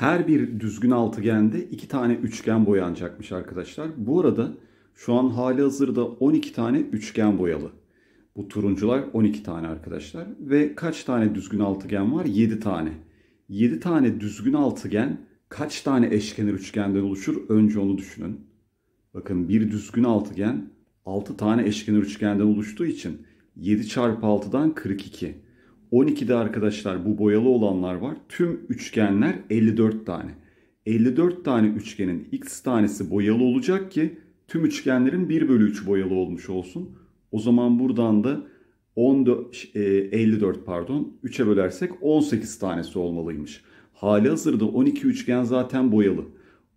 Her bir düzgün altıgende iki tane üçgen boyanacakmış arkadaşlar. Bu arada şu an hali hazırda 12 tane üçgen boyalı. Bu turuncular 12 tane arkadaşlar. Ve kaç tane düzgün altıgen var? 7 tane. 7 tane düzgün altıgen kaç tane eşkenar üçgenden oluşur? Önce onu düşünün. Bakın bir düzgün altıgen 6 tane eşkenar üçgenden oluştuğu için 7 çarpı 6'dan 42. 12'de arkadaşlar bu boyalı olanlar var. Tüm üçgenler 54 tane. 54 tane üçgenin x tanesi boyalı olacak ki tüm üçgenlerin 1 bölü 3 boyalı olmuş olsun. O zaman buradan da 14, e, 54 pardon 3'e bölersek 18 tanesi olmalıymış. Hali hazırda 12 üçgen zaten boyalı.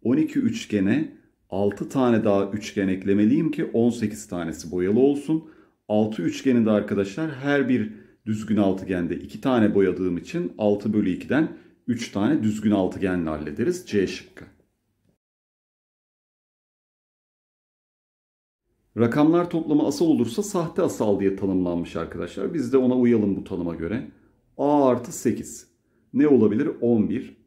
12 üçgene 6 tane daha üçgen eklemeliyim ki 18 tanesi boyalı olsun. 6 üçgeni de arkadaşlar her bir düzgün altıgende 2 tane boyadığım için 6 bölü 2'den 3 tane düzgün altıgenle hallederiz. C şıkkı. Rakamlar toplamı asal olursa sahte asal diye tanımlanmış arkadaşlar. Biz de ona uyalım bu tanıma göre. A artı 8. Ne olabilir? 11,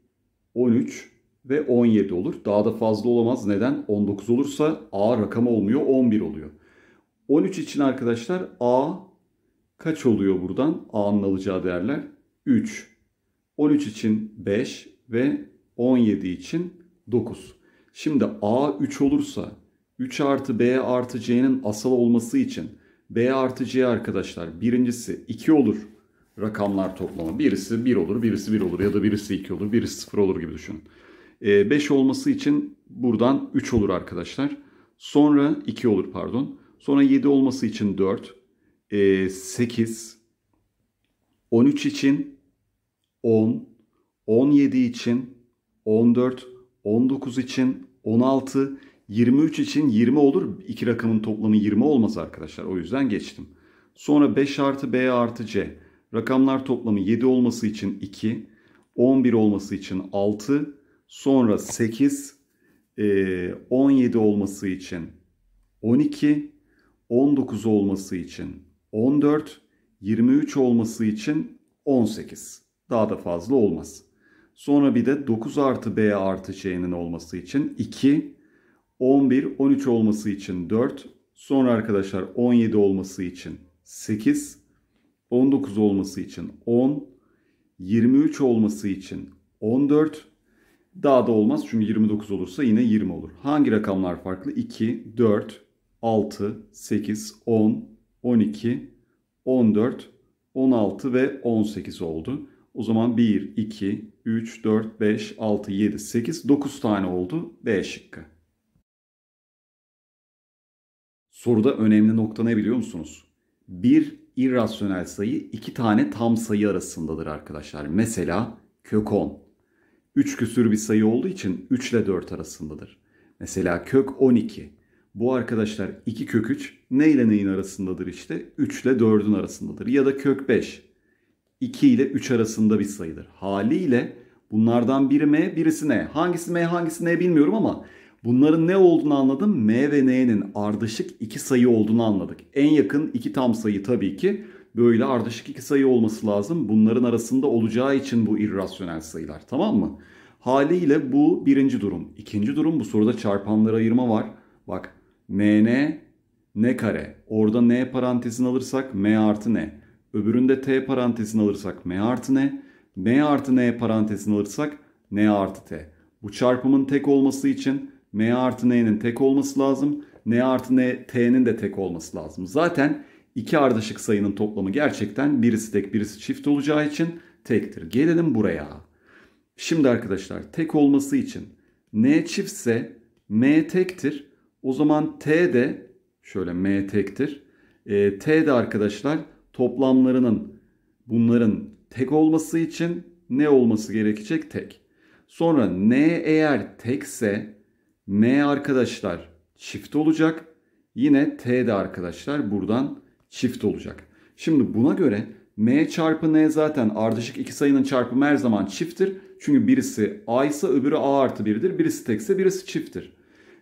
13 ve 17 olur. Daha da fazla olamaz. Neden? 19 olursa A rakam olmuyor 11 oluyor. 13 için arkadaşlar A Kaç oluyor buradan? A'nın alacağı değerler 3. 13 için 5 ve 17 için 9. Şimdi A 3 olursa 3 artı B artı C'nin asal olması için B artı C arkadaşlar birincisi 2 olur rakamlar toplamı. Birisi 1 olur, birisi 1 olur ya da birisi 2 olur, birisi 0 olur gibi düşünün. 5 e, olması için buradan 3 olur arkadaşlar. Sonra 2 olur pardon. Sonra 7 olması için 4 e, 8, 13 için 10, 17 için 14, 19 için 16, 23 için 20 olur. İki rakamın toplamı 20 olmaz arkadaşlar. O yüzden geçtim. Sonra 5 artı B artı C. Rakamlar toplamı 7 olması için 2, 11 olması için 6, sonra 8, 17 e, olması için 12, 19 olması için 14, 23 olması için 18. Daha da fazla olmaz. Sonra bir de 9 artı b artı c'nin olması için 2, 11, 13 olması için 4, sonra arkadaşlar 17 olması için 8, 19 olması için 10, 23 olması için 14, daha da olmaz çünkü 29 olursa yine 20 olur. Hangi rakamlar farklı? 2, 4, 6, 8, 10, 12, 14, 16 ve 18 oldu. O zaman 1, 2, 3, 4, 5, 6, 7, 8, 9 tane oldu B şıkkı. Soruda önemli nokta ne biliyor musunuz? Bir irrasyonel sayı iki tane tam sayı arasındadır arkadaşlar. Mesela kök 10. 3 küsür bir sayı olduğu için 3 ile 4 arasındadır. Mesela kök 12. Bu arkadaşlar 2 kök 3 ne ile neyin arasındadır işte? 3 ile 4'ün arasındadır. Ya da kök 5 2 ile 3 arasında bir sayıdır. Haliyle bunlardan biri m birisi n. Hangisi m hangisi n bilmiyorum ama bunların ne olduğunu anladım. M ve n'nin ardışık iki sayı olduğunu anladık. En yakın iki tam sayı tabii ki böyle ardışık iki sayı olması lazım. Bunların arasında olacağı için bu irrasyonel sayılar tamam mı? Haliyle bu birinci durum. İkinci durum bu soruda çarpanları ayırma var. Bak mn n kare. Orada n parantezini alırsak m artı n. Öbüründe t parantezini alırsak m artı n. m artı n parantezini alırsak n artı t. Bu çarpımın tek olması için m artı n'nin tek olması lazım. n artı n t'nin de tek olması lazım. Zaten iki ardışık sayının toplamı gerçekten birisi tek birisi çift olacağı için tektir. Gelelim buraya. Şimdi arkadaşlar tek olması için n çiftse m tektir. O zaman T de şöyle M tektir. E, T de arkadaşlar toplamlarının bunların tek olması için ne olması gerekecek? Tek. Sonra N eğer tekse M arkadaşlar çift olacak. Yine T de arkadaşlar buradan çift olacak. Şimdi buna göre M çarpı N zaten ardışık iki sayının çarpımı her zaman çifttir. Çünkü birisi A ise öbürü A artı 1'dir. Birisi tekse birisi çifttir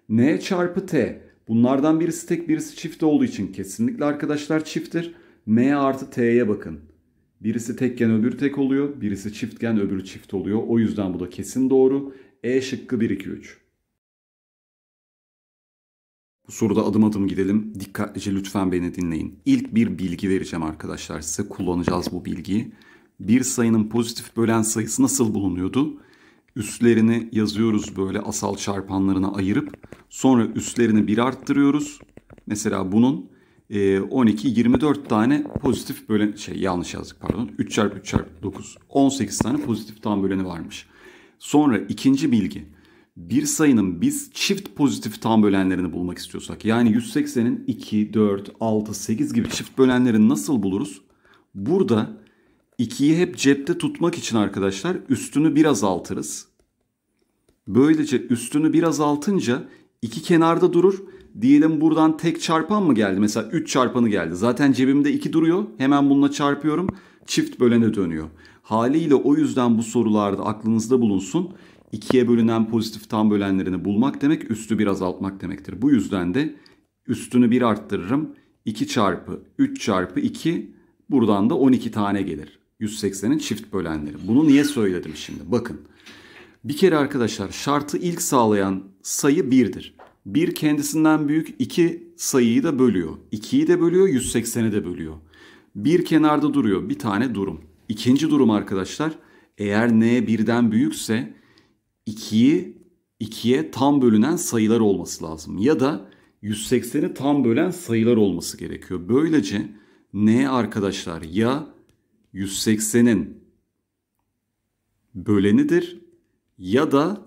n çarpı t. Bunlardan birisi tek birisi çift olduğu için kesinlikle arkadaşlar çifttir. M artı t'ye bakın. Birisi tekken öbürü tek oluyor. Birisi çiftken öbürü çift oluyor. O yüzden bu da kesin doğru. E şıkkı 1, 2, 3. Bu soruda adım adım gidelim. Dikkatlice lütfen beni dinleyin. İlk bir bilgi vereceğim arkadaşlar size. Kullanacağız bu bilgiyi. Bir sayının pozitif bölen sayısı nasıl bulunuyordu? üstlerini yazıyoruz böyle asal çarpanlarına ayırıp sonra üstlerini bir arttırıyoruz. Mesela bunun 12 e, 24 tane pozitif bölen şey yanlış yazdık pardon. 3 çarpı 3 çarpı 9 18 tane pozitif tam böleni varmış. Sonra ikinci bilgi. Bir sayının biz çift pozitif tam bölenlerini bulmak istiyorsak yani 180'in 2, 4, 6, 8 gibi çift bölenlerini nasıl buluruz? Burada 2'yi hep cepte tutmak için arkadaşlar üstünü biraz altırız. Böylece üstünü biraz altınca iki kenarda durur. Diyelim buradan tek çarpan mı geldi? Mesela 3 çarpanı geldi. Zaten cebimde 2 duruyor. Hemen bununla çarpıyorum. Çift bölene dönüyor. Haliyle o yüzden bu sorularda aklınızda bulunsun. 2'ye bölünen pozitif tam bölenlerini bulmak demek üstü bir azaltmak demektir. Bu yüzden de üstünü bir arttırırım. 2 çarpı 3 çarpı 2 buradan da 12 tane gelir. 180'in çift bölenleri. Bunu niye söyledim şimdi? Bakın. Bir kere arkadaşlar şartı ilk sağlayan sayı 1'dir. 1 kendisinden büyük 2 sayıyı da bölüyor. 2'yi de bölüyor, 180'i de bölüyor. Bir kenarda duruyor, bir tane durum. İkinci durum arkadaşlar, eğer n 1'den büyükse 2'yi 2'ye tam bölünen sayılar olması lazım. Ya da 180'i tam bölen sayılar olması gerekiyor. Böylece n arkadaşlar ya 180'in bölenidir ya da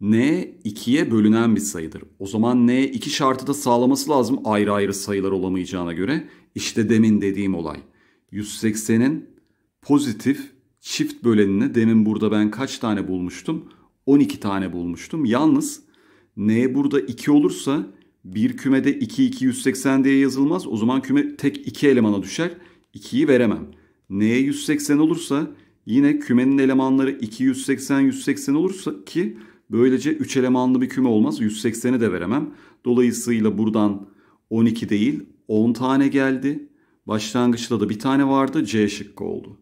n 2'ye bölünen bir sayıdır. O zaman n 2 şartı da sağlaması lazım ayrı ayrı sayılar olamayacağına göre. İşte demin dediğim olay. 180'in pozitif çift bölenini demin burada ben kaç tane bulmuştum? 12 tane bulmuştum. Yalnız n burada 2 olursa bir kümede 2 2 180 diye yazılmaz. O zaman küme tek 2 elemana düşer. 2'yi veremem. N'ye 180 olursa yine kümenin elemanları 2, 180, 180 olursa ki böylece 3 elemanlı bir küme olmaz. 180'i de veremem. Dolayısıyla buradan 12 değil 10 tane geldi. Başlangıçta da bir tane vardı. C şıkkı oldu.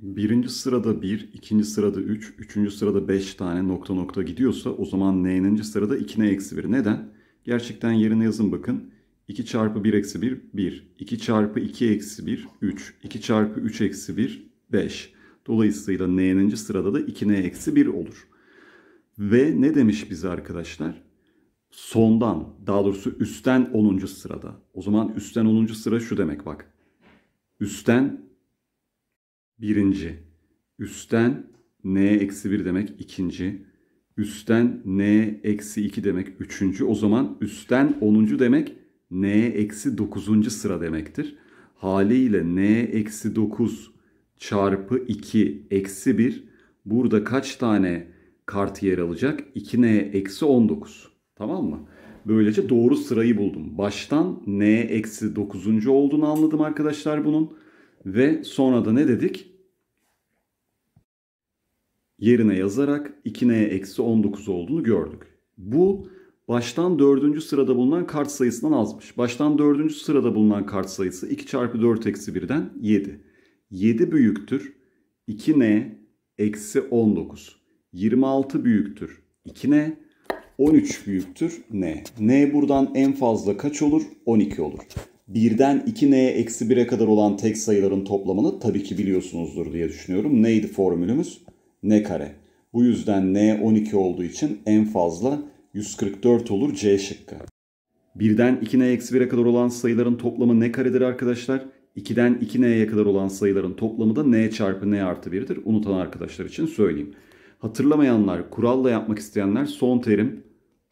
Birinci sırada 1, ikinci sırada 3, üç, üçüncü sırada 5 tane nokta nokta gidiyorsa o zaman n'ninci sırada 2 ne eksi 1. Neden? Gerçekten yerine yazın bakın. 2 çarpı 1 eksi 1, 1. 2 çarpı 2 eksi 1, 3. 2 çarpı 3 eksi 1, 5. Dolayısıyla n'ninci sırada da 2n eksi 1 olur. Ve ne demiş bize arkadaşlar? Sondan, daha doğrusu üstten 10. sırada. O zaman üstten 10. sıra şu demek bak. Üstten 1. Üstten n eksi 1 demek 2. Üstten n eksi 2 demek 3. O zaman üstten 10. demek n eksi 9. sıra demektir. Haliyle n eksi 9 çarpı 2 eksi 1 burada kaç tane kart yer alacak? 2n eksi 19. Tamam mı? Böylece doğru sırayı buldum. Baştan n eksi 9. olduğunu anladım arkadaşlar bunun. Ve sonra da ne dedik? Yerine yazarak 2n eksi 19 olduğunu gördük. Bu baştan dördüncü sırada bulunan kart sayısından azmış. Baştan dördüncü sırada bulunan kart sayısı 2 çarpı 4 eksi 1'den 7. 7 büyüktür 2n eksi 19. 26 büyüktür 2n 13 büyüktür n. n buradan en fazla kaç olur? 12 olur. 1'den 2n'ye eksi 1'e kadar olan tek sayıların toplamını tabii ki biliyorsunuzdur diye düşünüyorum. Neydi formülümüz? n kare. Bu yüzden n 12 olduğu için en fazla 144 olur C şıkkı. 1'den 2n'ye eksi 1'e kadar olan sayıların toplamı ne karedir arkadaşlar? 2'den 2n'ye kadar olan sayıların toplamı da n çarpı n artı 1'dir. Unutan arkadaşlar için söyleyeyim. Hatırlamayanlar, kuralla yapmak isteyenler son terim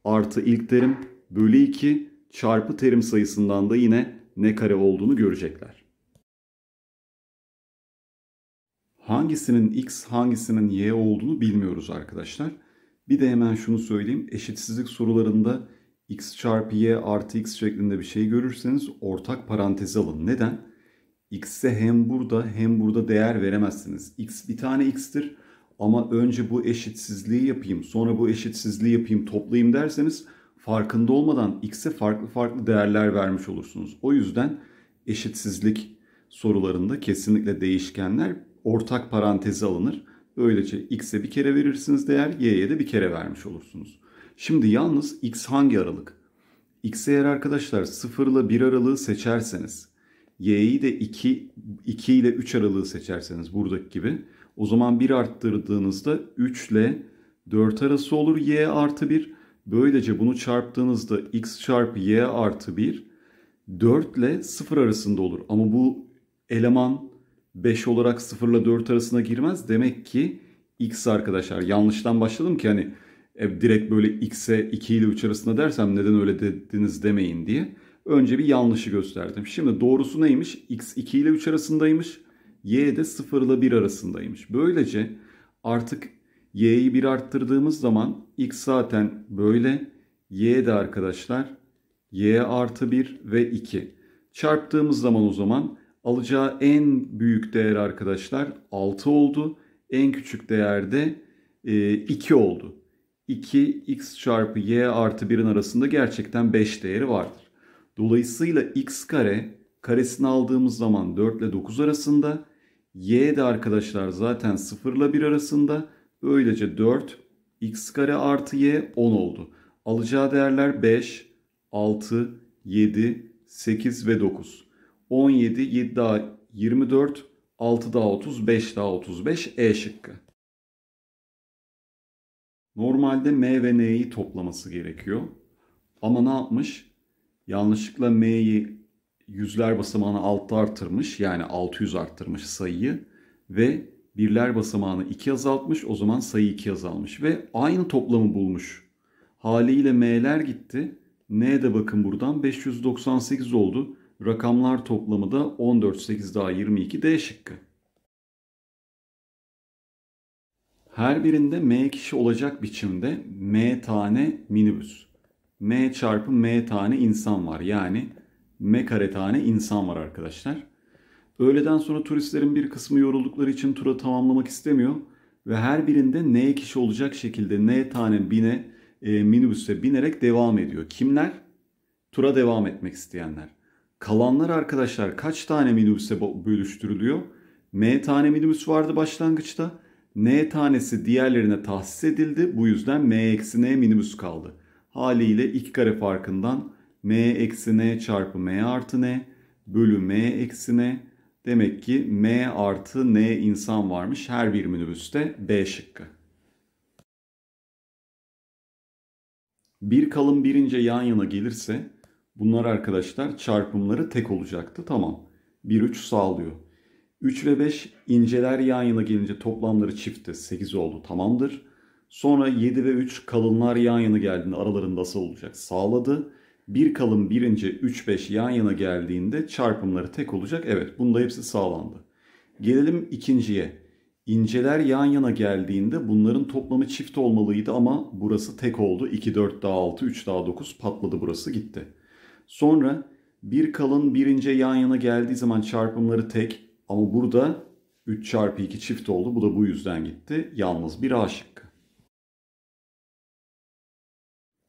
artı ilk terim bölü 2 çarpı terim sayısından da yine ne kare olduğunu görecekler. Hangisinin x hangisinin y olduğunu bilmiyoruz arkadaşlar. Bir de hemen şunu söyleyeyim. Eşitsizlik sorularında x çarpı y artı x şeklinde bir şey görürseniz ortak parantezi alın. Neden? X'e hem burada hem burada değer veremezsiniz. X bir tane x'tir ama önce bu eşitsizliği yapayım sonra bu eşitsizliği yapayım toplayayım derseniz farkında olmadan x'e farklı farklı değerler vermiş olursunuz. O yüzden eşitsizlik sorularında kesinlikle değişkenler ortak parantezi alınır. Böylece x'e bir kere verirsiniz değer, y'ye de bir kere vermiş olursunuz. Şimdi yalnız x hangi aralık? X eğer arkadaşlar 0 ile 1 aralığı seçerseniz, y'yi de 2, 2 ile 3 aralığı seçerseniz buradaki gibi, o zaman 1 arttırdığınızda 3 ile 4 arası olur y artı 1. Böylece bunu çarptığınızda x çarpı y artı 1 4 ile 0 arasında olur. Ama bu eleman 5 olarak 0 ile 4 arasına girmez. Demek ki x arkadaşlar yanlıştan başladım ki hani e, direkt böyle x'e 2 ile 3 arasında dersem neden öyle dediniz demeyin diye. Önce bir yanlışı gösterdim. Şimdi doğrusu neymiş? x 2 ile 3 arasındaymış. y de 0 ile 1 arasındaymış. Böylece artık y'yi 1 arttırdığımız zaman x zaten böyle. y de arkadaşlar y artı 1 ve 2. Çarptığımız zaman o zaman Alacağı en büyük değer arkadaşlar 6 oldu. En küçük değer de 2 e, oldu. 2 x çarpı y artı 1'in arasında gerçekten 5 değeri vardır. Dolayısıyla x kare karesini aldığımız zaman 4 ile 9 arasında. Y de arkadaşlar zaten 0 ile 1 arasında. Böylece 4 x kare artı y 10 oldu. Alacağı değerler 5, 6, 7, 8 ve 9. 17, 7 daha 24, 6 daha 30, 5 daha 35 E şıkkı. Normalde M ve N'yi toplaması gerekiyor. Ama ne yapmış? Yanlışlıkla M'yi yüzler basamağını 6 arttırmış. Yani 600 arttırmış sayıyı. Ve birler basamağını 2 azaltmış. O zaman sayı 2 azalmış. Ve aynı toplamı bulmuş. Haliyle M'ler gitti. N de bakın buradan 598 oldu. Rakamlar toplamı da 14, 8 daha 22 D şıkkı. Her birinde M kişi olacak biçimde M tane minibüs. M çarpı M tane insan var. Yani M kare tane insan var arkadaşlar. Öğleden sonra turistlerin bir kısmı yoruldukları için tura tamamlamak istemiyor. Ve her birinde N kişi olacak şekilde N tane bine e, minibüse binerek devam ediyor. Kimler? Tura devam etmek isteyenler. Kalanlar arkadaşlar kaç tane minibüse bölüştürülüyor? M tane minibüs vardı başlangıçta. N tanesi diğerlerine tahsis edildi. Bu yüzden M eksi N minibüs kaldı. Haliyle iki kare farkından M eksi N çarpı M artı N bölü M eksi N. Demek ki M artı N insan varmış her bir minibüste B şıkkı. Bir kalın birince yan yana gelirse Bunlar arkadaşlar çarpımları tek olacaktı. Tamam. 1, 3 sağlıyor. 3 ve 5 inceler yan yana gelince toplamları çiftte 8 oldu. Tamamdır. Sonra 7 ve 3 kalınlar yan yana geldiğinde aralarında asal olacak. Sağladı. Bir kalın birinci 3 5 yan yana geldiğinde çarpımları tek olacak. Evet bunda hepsi sağlandı. Gelelim ikinciye. İnceler yan yana geldiğinde bunların toplamı çift olmalıydı ama burası tek oldu. 2 4 daha 6 3 daha 9 patladı burası gitti. Sonra bir kalın bir ince yan yana geldiği zaman çarpımları tek ama burada 3 çarpı 2 çift oldu. Bu da bu yüzden gitti. Yalnız bir A şıkkı.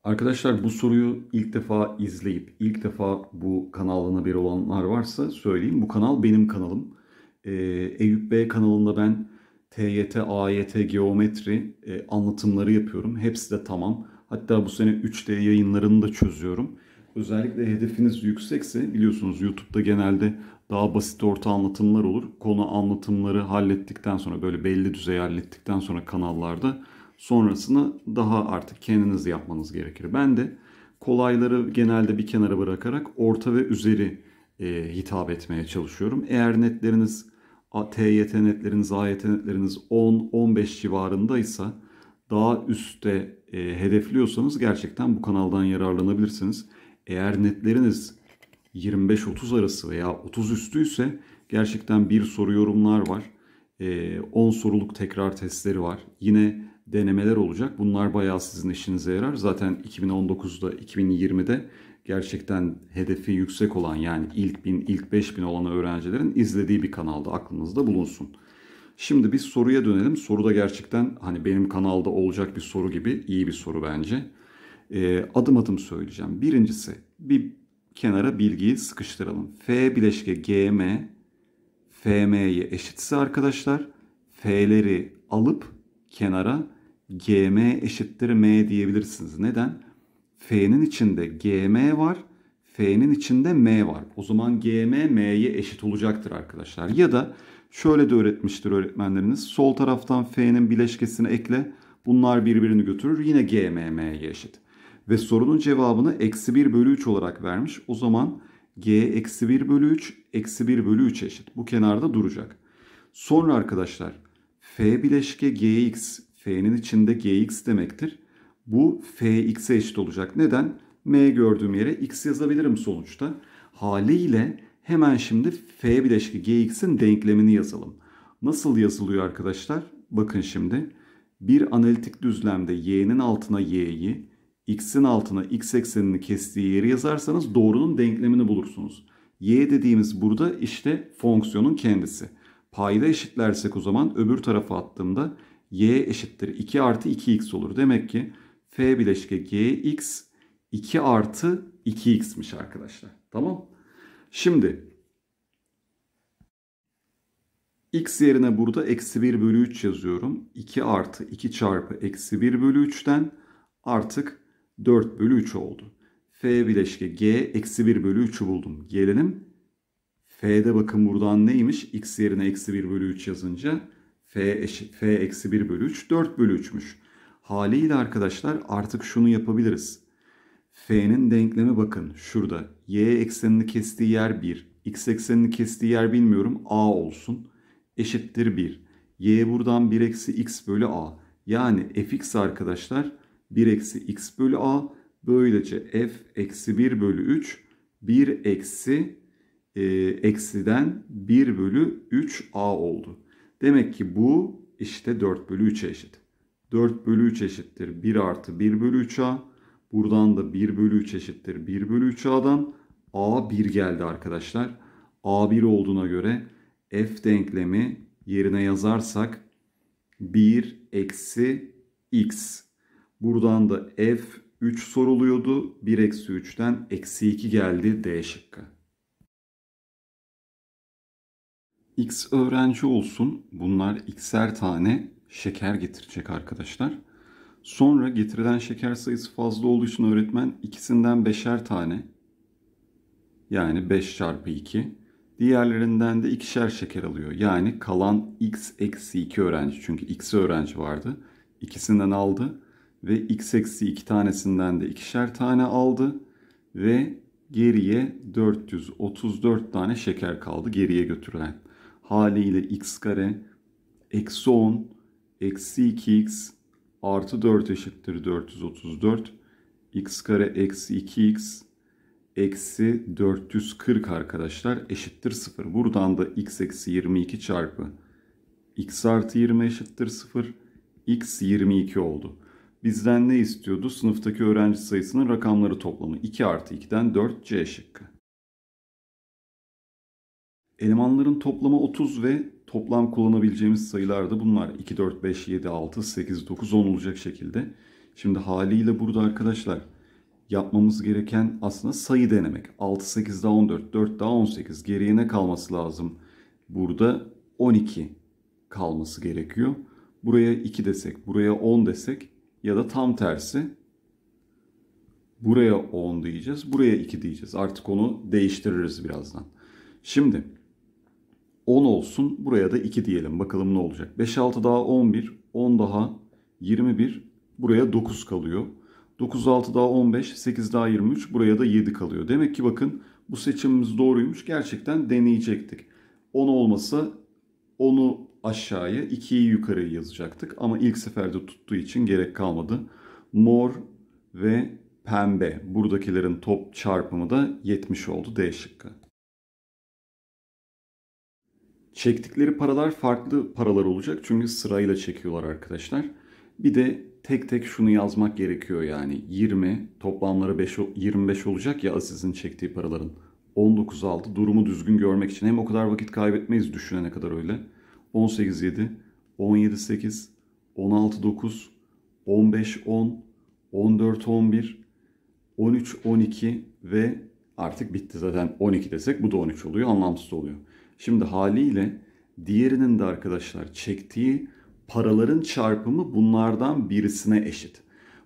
Arkadaşlar bu soruyu ilk defa izleyip ilk defa bu kanaldan haberi olanlar varsa söyleyeyim. Bu kanal benim kanalım. Ee, Eyüp Bey kanalında ben TYT, AYT, geometri e, anlatımları yapıyorum. Hepsi de tamam. Hatta bu sene 3D yayınlarını da çözüyorum. Özellikle hedefiniz yüksekse biliyorsunuz YouTube'da genelde daha basit orta anlatımlar olur. Konu anlatımları hallettikten sonra böyle belli düzey hallettikten sonra kanallarda sonrasını daha artık kendiniz yapmanız gerekir. Ben de kolayları genelde bir kenara bırakarak orta ve üzeri e, hitap etmeye çalışıyorum. Eğer netleriniz TYT netleriniz, AYT netleriniz 10-15 civarındaysa daha üstte e, hedefliyorsanız gerçekten bu kanaldan yararlanabilirsiniz. Eğer netleriniz 25-30 arası veya 30 üstüyse gerçekten bir soru yorumlar var. 10 ee, soruluk tekrar testleri var. Yine denemeler olacak. Bunlar bayağı sizin işinize yarar. Zaten 2019'da, 2020'de gerçekten hedefi yüksek olan yani ilk 1000, ilk 5000 olan öğrencilerin izlediği bir kanalda aklınızda bulunsun. Şimdi biz soruya dönelim. Soru da gerçekten hani benim kanalda olacak bir soru gibi iyi bir soru bence e, adım adım söyleyeceğim. Birincisi bir kenara bilgiyi sıkıştıralım. F bileşke GM FM'ye eşitse arkadaşlar F'leri alıp kenara GM eşittir M diyebilirsiniz. Neden? F'nin içinde GM var. F'nin içinde M var. O zaman GM M'ye eşit olacaktır arkadaşlar. Ya da şöyle de öğretmiştir öğretmenleriniz. Sol taraftan F'nin bileşkesini ekle. Bunlar birbirini götürür. Yine GM M'ye eşit ve sorunun cevabını eksi 1 bölü 3 olarak vermiş. O zaman g eksi 1 bölü 3 eksi 1 bölü 3 eşit. Bu kenarda duracak. Sonra arkadaşlar f bileşke gx f'nin içinde gx demektir. Bu fx'e eşit olacak. Neden? m gördüğüm yere x yazabilirim sonuçta. Haliyle hemen şimdi f bileşke gx'in denklemini yazalım. Nasıl yazılıyor arkadaşlar? Bakın şimdi. Bir analitik düzlemde y'nin altına y'yi, x'in altına x eksenini kestiği yeri yazarsanız doğrunun denklemini bulursunuz. y dediğimiz burada işte fonksiyonun kendisi. Payda eşitlersek o zaman öbür tarafa attığımda y eşittir 2 artı 2x olur. Demek ki f bileşke gx 2 artı 2x'miş arkadaşlar. Tamam. Şimdi x yerine burada eksi 1 bölü 3 yazıyorum. 2 artı 2 çarpı eksi 1 bölü 3'ten artık 4 bölü 3 oldu. F bileşke G eksi 1 bölü 3'ü buldum. Gelelim F'de bakın buradan neymiş? X yerine eksi 1 bölü 3 yazınca F, eşit, F eksi 1 bölü 3 4 bölü 3'müş. Haliyle arkadaşlar artık şunu yapabiliriz. F'nin denklemi bakın. Şurada y eksenini kestiği yer 1. X eksenini kestiği yer bilmiyorum. A olsun. Eşittir 1. Y buradan 1 eksi x bölü a. Yani fx arkadaşlar 1 eksi x bölü a böylece f eksi 1 bölü 3 1 eksi e, eksiden 1 bölü 3a oldu. Demek ki bu işte 4 bölü 3 eşit. 4 bölü 3 eşittir 1 artı 1 bölü 3a. Buradan da 1 bölü 3 eşittir 1 bölü 3a'dan a 1 geldi arkadaşlar. a 1 olduğuna göre f denklemi yerine yazarsak 1 eksi x Buradan da f 3 soruluyordu. 1 eksi 3'ten eksi 2 geldi D şıkkı. X öğrenci olsun. Bunlar x'er tane şeker getirecek arkadaşlar. Sonra getirilen şeker sayısı fazla olduğu için öğretmen ikisinden beşer tane yani 5 çarpı 2 diğerlerinden de ikişer şeker alıyor. Yani kalan x eksi 2 öğrenci çünkü x öğrenci vardı ikisinden aldı ve x eksi 2 tanesinden de ikişer tane aldı ve geriye 434 tane şeker kaldı geriye götürülen. Haliyle x kare eksi 10 eksi 2x artı 4 eşittir 434. x kare eksi 2x eksi 440 arkadaşlar eşittir 0. Buradan da x eksi 22 çarpı x artı 20 eşittir 0. x 22 oldu bizden ne istiyordu? Sınıftaki öğrenci sayısının rakamları toplamı 2 artı 2'den 4 C şıkkı. Elemanların toplamı 30 ve toplam kullanabileceğimiz sayılar da bunlar. 2, 4, 5, 7, 6, 8, 9, 10 olacak şekilde. Şimdi haliyle burada arkadaşlar yapmamız gereken aslında sayı denemek. 6, 8 daha 14, 4 daha 18 geriye ne kalması lazım? Burada 12 kalması gerekiyor. Buraya 2 desek, buraya 10 desek ya da tam tersi buraya 10 diyeceğiz, buraya 2 diyeceğiz. Artık onu değiştiririz birazdan. Şimdi 10 olsun, buraya da 2 diyelim. Bakalım ne olacak. 5, 6 daha 11, 10 daha 21, buraya 9 kalıyor. 9, 6 daha 15, 8 daha 23, buraya da 7 kalıyor. Demek ki bakın bu seçimimiz doğruymuş. Gerçekten deneyecektik. 10 olmasa 10'u aşağıyı 2'yi yukarıya yazacaktık. Ama ilk seferde tuttuğu için gerek kalmadı. Mor ve pembe buradakilerin top çarpımı da 70 oldu D şıkkı. Çektikleri paralar farklı paralar olacak çünkü sırayla çekiyorlar arkadaşlar. Bir de tek tek şunu yazmak gerekiyor yani 20 toplamları 5, 25 olacak ya Aziz'in çektiği paraların. 19 aldı durumu düzgün görmek için hem o kadar vakit kaybetmeyiz düşünene kadar öyle. 18-7, 17-8, 16-9, 15-10, 14-11, 13-12 ve artık bitti zaten 12 desek bu da 13 oluyor anlamsız oluyor. Şimdi haliyle diğerinin de arkadaşlar çektiği paraların çarpımı bunlardan birisine eşit.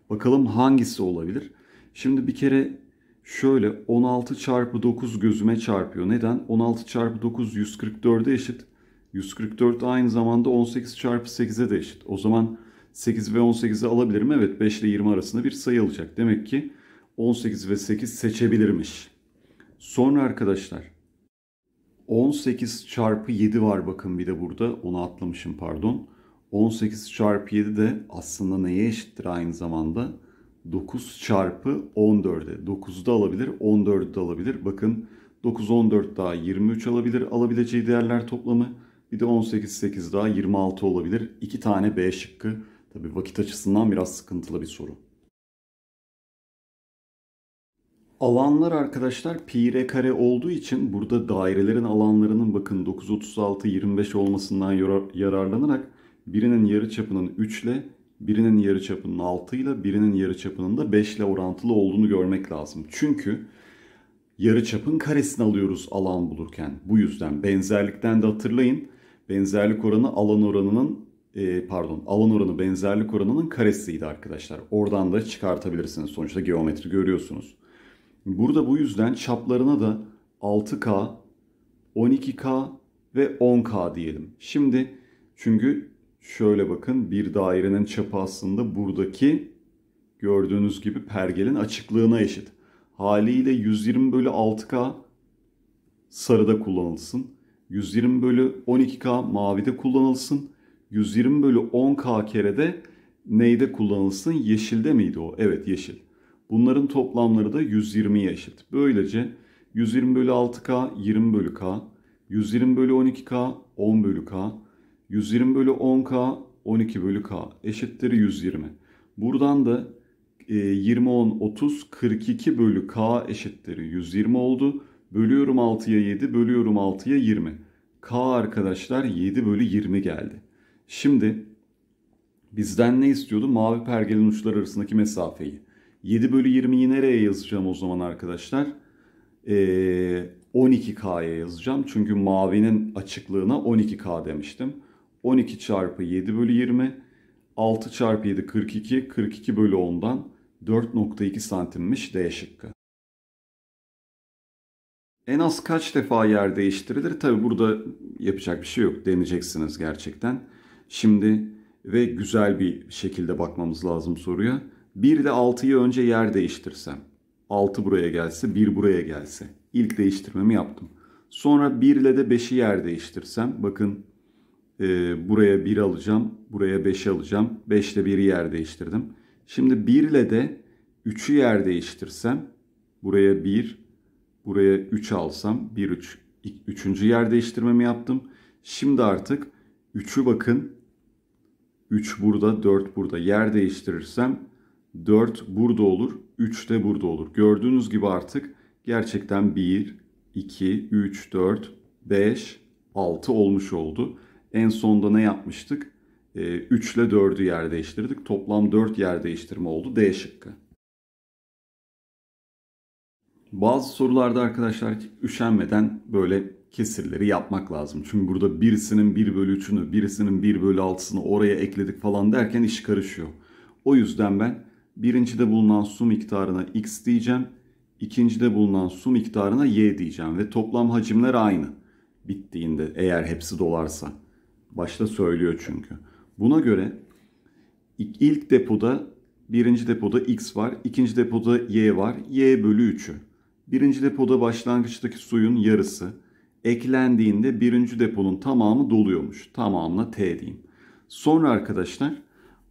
Bakalım hangisi olabilir? Şimdi bir kere şöyle 16 çarpı 9 gözüme çarpıyor. Neden? 16 çarpı 9 144'e eşit. 144 aynı zamanda 18 çarpı 8'e de eşit. O zaman 8 ve 18'i alabilirim. Evet 5 ile 20 arasında bir sayı alacak. Demek ki 18 ve 8 seçebilirmiş. Sonra arkadaşlar 18 çarpı 7 var bakın bir de burada. Onu atlamışım pardon. 18 çarpı 7 de aslında neye eşittir aynı zamanda? 9 çarpı 14'e. 9'u da alabilir, 14'ü de alabilir. Bakın 9, 14 daha 23 alabilir. Alabileceği değerler toplamı bir de 18 8 daha 26 olabilir. 2 tane B şıkkı. Tabi vakit açısından biraz sıkıntılı bir soru. Alanlar arkadaşlar pi r kare olduğu için burada dairelerin alanlarının bakın 9 36 25 olmasından yararlanarak birinin yarıçapının 3 ile birinin yarı çapının 6 ile birinin yarı çapının da 5 ile orantılı olduğunu görmek lazım. Çünkü yarı çapın karesini alıyoruz alan bulurken. Bu yüzden benzerlikten de hatırlayın benzerlik oranı alan oranının e, pardon alan oranı benzerlik oranının karesiydi arkadaşlar. Oradan da çıkartabilirsiniz. Sonuçta geometri görüyorsunuz. Burada bu yüzden çaplarına da 6K, 12K ve 10K diyelim. Şimdi çünkü şöyle bakın bir dairenin çapı aslında buradaki gördüğünüz gibi pergelin açıklığına eşit. Haliyle 120 bölü 6K sarıda kullanılsın. 120 bölü 12K mavide kullanılsın. 120 bölü 10K kere de neyde kullanılsın? Yeşilde miydi o? Evet yeşil. Bunların toplamları da 120 eşit. Böylece 120 bölü 6K 20 bölü K. 120 bölü 12K 10 bölü K. 120 bölü 10K 12 bölü K eşittir 120. Buradan da 20, 10, 30, 42 bölü K eşittir 120 oldu. Bölüyorum 6'ya 7, bölüyorum 6'ya 20. K arkadaşlar 7 bölü 20 geldi. Şimdi bizden ne istiyordu? Mavi pergelin uçları arasındaki mesafeyi. 7 bölü 20'yi nereye yazacağım o zaman arkadaşlar? Ee, 12K'ya yazacağım. Çünkü mavinin açıklığına 12K demiştim. 12 çarpı 7 bölü 20. 6 çarpı 7 42. 42 bölü 10'dan 4.2 santimmiş D şıkkı en az kaç defa yer değiştirilir? Tabi burada yapacak bir şey yok. Deneyeceksiniz gerçekten. Şimdi ve güzel bir şekilde bakmamız lazım soruya. 1 ile 6'yı önce yer değiştirsem. 6 buraya gelse, 1 buraya gelse. İlk değiştirmemi yaptım. Sonra 1 ile de 5'i yer değiştirsem. Bakın e, buraya 1 alacağım, buraya 5 alacağım. 5 ile 1'i yer değiştirdim. Şimdi 1 ile de 3'ü yer değiştirsem. Buraya 1, Buraya 3 alsam 1 3 üçüncü yer değiştirmemi yaptım. Şimdi artık 3'ü bakın 3 burada, 4 burada. Yer değiştirirsem 4 burada olur, 3 de burada olur. Gördüğünüz gibi artık gerçekten 1, 2, 3, 4, 5, 6 olmuş oldu. En sonda ne yapmıştık? 3 ee, ile 4'ü yer değiştirdik. Toplam 4 yer değiştirme oldu D şıkkı. Bazı sorularda arkadaşlar üşenmeden böyle kesirleri yapmak lazım. Çünkü burada birisinin 1 bölü 3'ünü, birisinin 1 bölü 6'sını oraya ekledik falan derken iş karışıyor. O yüzden ben birincide bulunan su miktarına x diyeceğim. ikincide bulunan su miktarına y diyeceğim. Ve toplam hacimler aynı. Bittiğinde eğer hepsi dolarsa. Başta söylüyor çünkü. Buna göre ilk depoda birinci depoda x var. ikinci depoda y var. y bölü 3'ü. Birinci depoda başlangıçtaki suyun yarısı eklendiğinde birinci deponun tamamı doluyormuş. Tamamına T diyeyim. Sonra arkadaşlar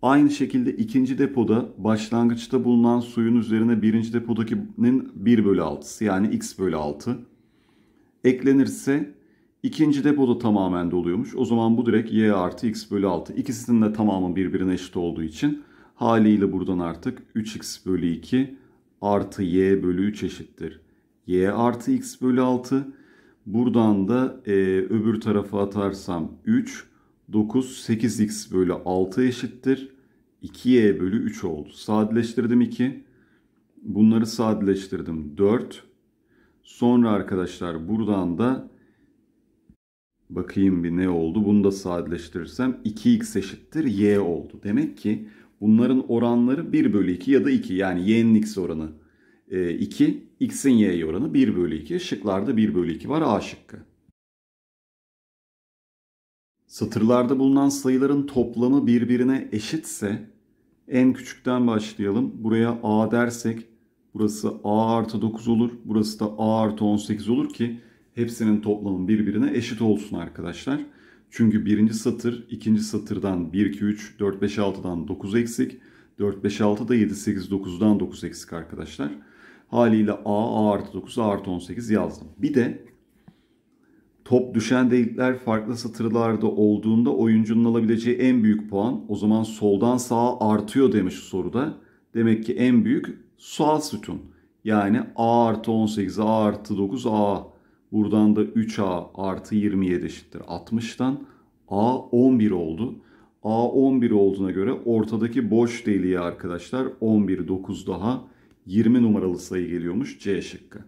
aynı şekilde ikinci depoda başlangıçta bulunan suyun üzerine birinci depodakinin 1 bölü 6'sı yani x bölü 6 eklenirse ikinci depoda tamamen doluyormuş. O zaman bu direkt y artı x bölü 6 İkisinin de tamamı birbirine eşit olduğu için haliyle buradan artık 3x bölü 2 artı y bölü 3 eşittir y artı x bölü 6. Buradan da e, öbür tarafa atarsam 3, 9, 8x bölü 6 eşittir. 2y bölü 3 oldu. Sadeleştirdim 2. Bunları sadeleştirdim 4. Sonra arkadaşlar buradan da bakayım bir ne oldu. Bunu da sadeleştirirsem 2x eşittir y oldu. Demek ki bunların oranları 1 bölü 2 ya da 2 yani y'nin x oranı. 2, ee, x'in y'ye oranı 1 bölü 2. Şıklarda 1 bölü 2 var A şıkkı. Satırlarda bulunan sayıların toplamı birbirine eşitse en küçükten başlayalım. Buraya A dersek burası A artı 9 olur. Burası da A artı 18 olur ki hepsinin toplamı birbirine eşit olsun arkadaşlar. Çünkü birinci satır ikinci satırdan 1, 2, 3, 4, 5, 6'dan 9 eksik. 4, 5, 6 da 7, 8, 9'dan 9 eksik arkadaşlar. Haliyle A, A artı 9, A artı 18 yazdım. Bir de top düşen delikler farklı satırlarda olduğunda oyuncunun alabileceği en büyük puan o zaman soldan sağa artıyor demiş soruda. Demek ki en büyük sağ sütun. Yani A artı 18, A artı 9, A. Buradan da 3A artı 27 eşittir 60'tan. A 11 oldu. A 11 olduğuna göre ortadaki boş deliği arkadaşlar 11, 9 daha 20 numaralı sayı geliyormuş C şıkkı.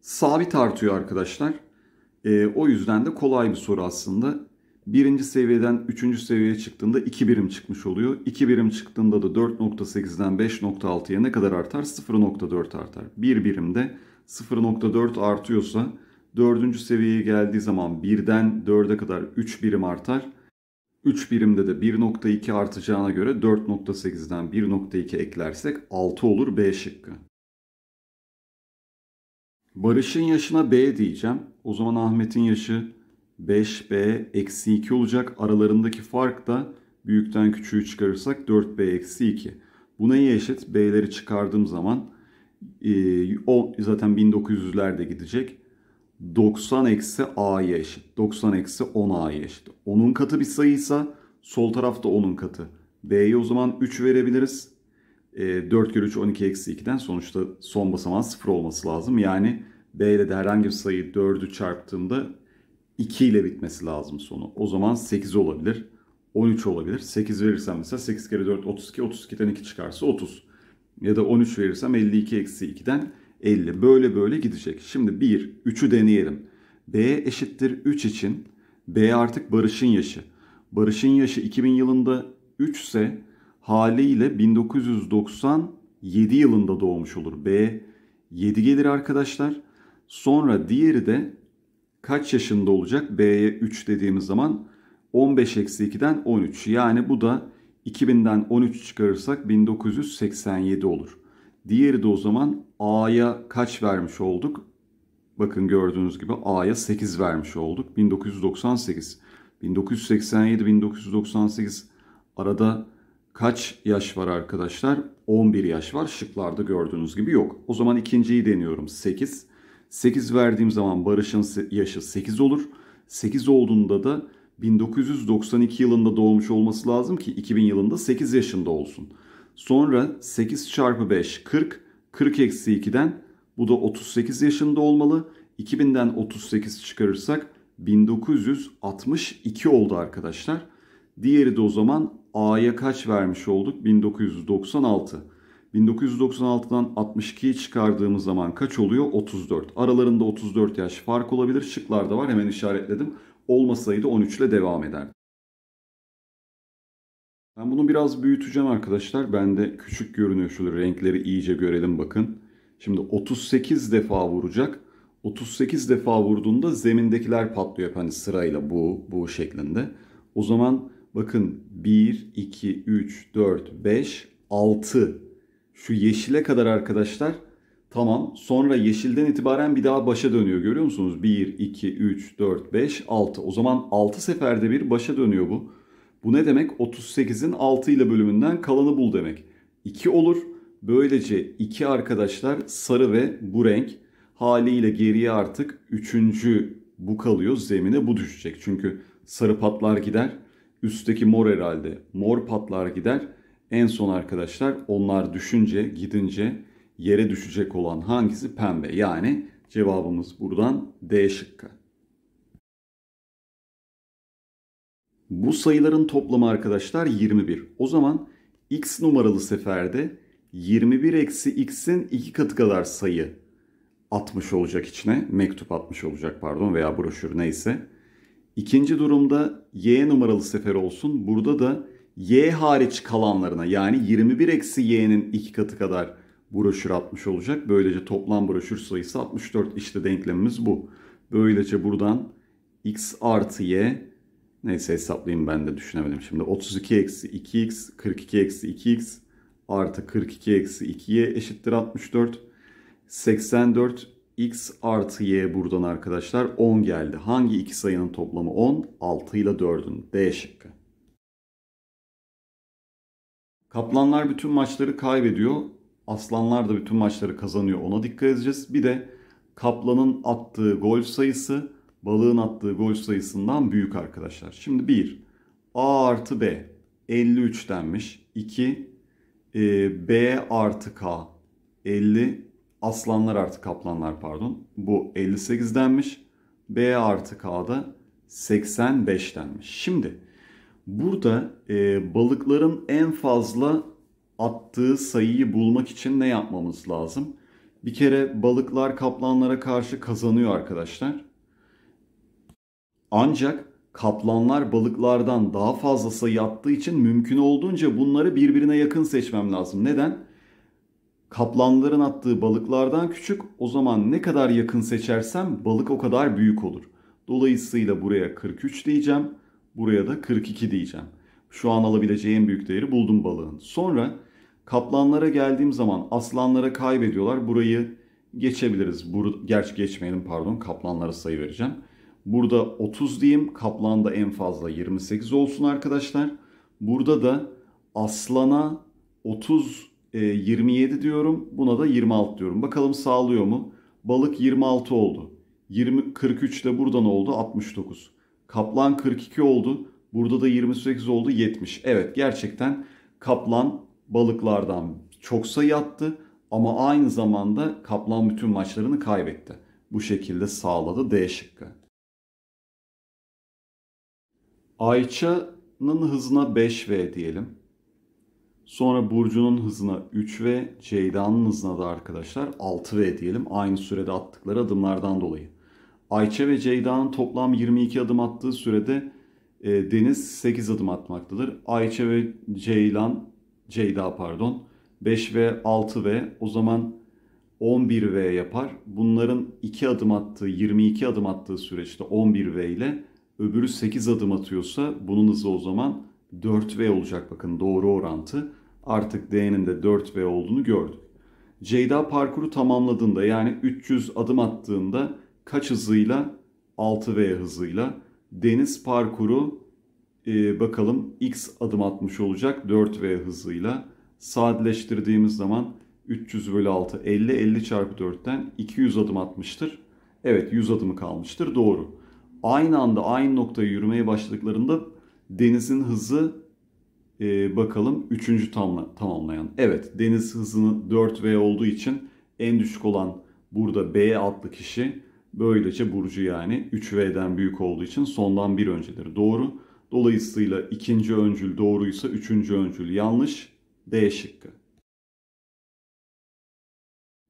Sabit artıyor arkadaşlar. E, o yüzden de kolay bir soru aslında. Birinci seviyeden üçüncü seviyeye çıktığında 2 birim çıkmış oluyor. 2 birim çıktığında da 4.8'den 5.6'ya ne kadar artar? 0.4 artar. Bir birimde 0.4 artıyorsa dördüncü seviyeye geldiği zaman birden 4'e kadar 3 birim artar. 3 birimde de 1.2 artacağına göre 4.8'den 1.2 eklersek 6 olur B şıkkı. Barış'ın yaşına B diyeceğim. O zaman Ahmet'in yaşı 5B eksi 2 olacak. Aralarındaki fark da büyükten küçüğü çıkarırsak 4B eksi 2. Bu neye eşit? B'leri çıkardığım zaman e, o zaten 1900'lerde gidecek. 90 eksi a'ya eşit. 90 eksi 10 a'ya eşit. 10'un katı bir sayıysa sol tarafta 10'un katı. B'ye o zaman 3 verebiliriz. E, 4 kere 3 12 eksi 2'den sonuçta son basamağın 0 olması lazım. Yani B ile de herhangi bir sayı 4'ü çarptığımda 2 ile bitmesi lazım sonu. O zaman 8 olabilir. 13 olabilir. 8 verirsem mesela 8 kere 4 32. 32'den 2 çıkarsa 30. Ya da 13 verirsem 52 eksi 2'den 50. Böyle böyle gidecek. Şimdi 1, 3'ü deneyelim. B eşittir 3 için B artık Barış'ın yaşı. Barış'ın yaşı 2000 yılında 3 ise haliyle 1997 yılında doğmuş olur. B 7 gelir arkadaşlar. Sonra diğeri de kaç yaşında olacak? B'ye 3 dediğimiz zaman 15-2'den 13. Yani bu da 2000'den 13 çıkarırsak 1987 olur. Diğeri de o zaman A'ya kaç vermiş olduk? Bakın gördüğünüz gibi A'ya 8 vermiş olduk. 1998. 1987 1998 arada kaç yaş var arkadaşlar? 11 yaş var. Şıklarda gördüğünüz gibi yok. O zaman ikinciyi deniyorum. 8. 8 verdiğim zaman Barış'ın yaşı 8 olur. 8 olduğunda da 1992 yılında doğmuş olması lazım ki 2000 yılında 8 yaşında olsun. Sonra 8 çarpı 5 40. 40 eksi 2'den bu da 38 yaşında olmalı. 2000'den 38 çıkarırsak 1962 oldu arkadaşlar. Diğeri de o zaman A'ya kaç vermiş olduk? 1996. 1996'dan 62'yi çıkardığımız zaman kaç oluyor? 34. Aralarında 34 yaş fark olabilir. Şıklar da var hemen işaretledim. Olmasaydı 13 ile devam ederdi. Ben bunu biraz büyüteceğim arkadaşlar. Ben de küçük görünüyor. Şöyle renkleri iyice görelim bakın. Şimdi 38 defa vuracak. 38 defa vurduğunda zemindekiler patlıyor Hani sırayla bu bu şeklinde. O zaman bakın 1 2 3 4 5 6 şu yeşile kadar arkadaşlar. Tamam. Sonra yeşilden itibaren bir daha başa dönüyor. Görüyor musunuz? 1 2 3 4 5 6. O zaman 6 seferde bir başa dönüyor bu. Bu ne demek? 38'in 6 ile bölümünden kalanı bul demek. 2 olur. Böylece 2 arkadaşlar sarı ve bu renk haliyle geriye artık 3. bu kalıyor. Zemine bu düşecek. Çünkü sarı patlar gider. Üstteki mor herhalde. Mor patlar gider. En son arkadaşlar onlar düşünce gidince yere düşecek olan hangisi pembe? Yani cevabımız buradan D şıkkı. Bu sayıların toplamı arkadaşlar 21. O zaman x numaralı seferde 21 eksi x'in 2 katı kadar sayı atmış olacak içine. Mektup atmış olacak pardon veya broşür neyse. İkinci durumda y numaralı sefer olsun. Burada da y hariç kalanlarına yani 21 eksi y'nin 2 katı kadar broşür atmış olacak. Böylece toplam broşür sayısı 64. İşte denklemimiz bu. Böylece buradan x artı y Neyse hesaplayayım ben de düşünemedim. Şimdi 32 eksi 2x 42 eksi 2x artı 42 eksi 2y eşittir 64. 84 x artı y buradan arkadaşlar 10 geldi. Hangi iki sayının toplamı 10? 6 ile 4'ün. D şıkkı. Kaplanlar bütün maçları kaybediyor. Aslanlar da bütün maçları kazanıyor. Ona dikkat edeceğiz. Bir de kaplanın attığı gol sayısı balığın attığı gol sayısından büyük arkadaşlar. Şimdi 1. A artı B 53 denmiş. 2. E, B artı K 50 aslanlar artı kaplanlar pardon. Bu 58 denmiş. B artı da 85 denmiş. Şimdi burada e, balıkların en fazla attığı sayıyı bulmak için ne yapmamız lazım? Bir kere balıklar kaplanlara karşı kazanıyor arkadaşlar. Ancak kaplanlar balıklardan daha fazla sayı attığı için mümkün olduğunca bunları birbirine yakın seçmem lazım. Neden? Kaplanların attığı balıklardan küçük o zaman ne kadar yakın seçersem balık o kadar büyük olur. Dolayısıyla buraya 43 diyeceğim. Buraya da 42 diyeceğim. Şu an alabileceğim büyük değeri buldum balığın. Sonra kaplanlara geldiğim zaman aslanlara kaybediyorlar. Burayı geçebiliriz. Bur Gerçi geçmeyelim pardon kaplanlara sayı vereceğim. Burada 30 diyeyim. Kaplan da en fazla 28 olsun arkadaşlar. Burada da aslana 30 e, 27 diyorum. Buna da 26 diyorum. Bakalım sağlıyor mu? Balık 26 oldu. 20 43 de buradan oldu 69. Kaplan 42 oldu. Burada da 28 oldu 70. Evet gerçekten kaplan balıklardan çok sayı attı ama aynı zamanda kaplan bütün maçlarını kaybetti. Bu şekilde sağladı D şıkkı. Ayça'nın hızına 5V diyelim. Sonra Burcu'nun hızına 3V, Ceyda'nın hızına da arkadaşlar 6V diyelim. Aynı sürede attıkları adımlardan dolayı. Ayça ve Ceyda'nın toplam 22 adım attığı sürede e, Deniz 8 adım atmaktadır. Ayça ve Ceylan, Ceyda pardon 5 v 6 v o zaman 11 V yapar. Bunların 2 adım attığı, 22 adım attığı süreçte 11 V ile öbürü 8 adım atıyorsa bunun hızı o zaman 4V olacak bakın doğru orantı. Artık D'nin de 4V olduğunu gördük. Ceyda parkuru tamamladığında yani 300 adım attığında kaç hızıyla? 6V hızıyla. Deniz parkuru e, bakalım X adım atmış olacak 4V hızıyla. Sadeleştirdiğimiz zaman 300 bölü 6 50 50 çarpı 4'ten 200 adım atmıştır. Evet 100 adımı kalmıştır doğru aynı anda aynı noktaya yürümeye başladıklarında denizin hızı e, bakalım üçüncü Tamla, tamamlayan. Evet deniz hızının 4V olduğu için en düşük olan burada B adlı kişi böylece Burcu yani 3V'den büyük olduğu için sondan bir öncedir. Doğru. Dolayısıyla ikinci öncül doğruysa üçüncü öncül yanlış. D şıkkı.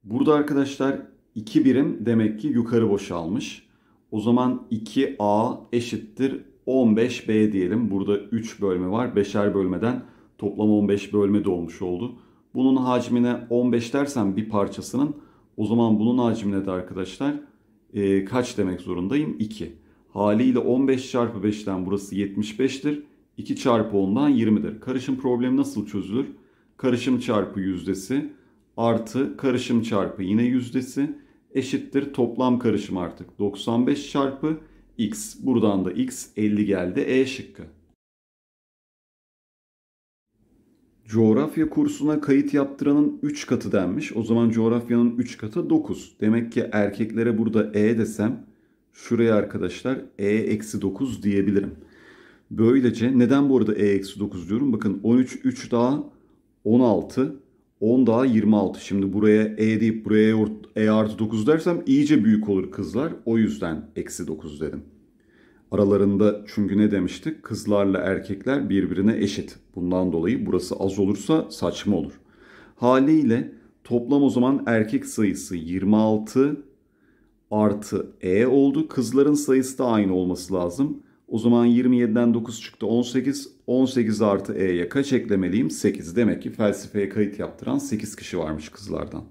Burada arkadaşlar iki birim demek ki yukarı boşalmış. O zaman 2A eşittir 15B diyelim. Burada 3 bölme var. 5'er bölmeden toplam 15 bölme de olmuş oldu. Bunun hacmine 15 dersen bir parçasının o zaman bunun hacmine de arkadaşlar e, kaç demek zorundayım? 2. Haliyle 15 çarpı 5'ten burası 75'tir. 2 çarpı 10'dan 20'dir. Karışım problemi nasıl çözülür? Karışım çarpı yüzdesi artı karışım çarpı yine yüzdesi eşittir toplam karışım artık 95 çarpı x. Buradan da x 50 geldi E şıkkı. Coğrafya kursuna kayıt yaptıranın 3 katı denmiş. O zaman coğrafyanın 3 katı 9. Demek ki erkeklere burada E desem şuraya arkadaşlar E eksi 9 diyebilirim. Böylece neden bu arada E eksi 9 diyorum? Bakın 13 3 daha 16 10 daha 26. Şimdi buraya E deyip buraya e artı 9 dersem iyice büyük olur kızlar. O yüzden eksi 9 dedim. Aralarında çünkü ne demiştik? Kızlarla erkekler birbirine eşit. Bundan dolayı burası az olursa saçma olur. Haliyle toplam o zaman erkek sayısı 26 artı E oldu. Kızların sayısı da aynı olması lazım. O zaman 27'den 9 çıktı 18. 18 artı E'ye kaç eklemeliyim? 8. Demek ki felsefeye kayıt yaptıran 8 kişi varmış kızlardan.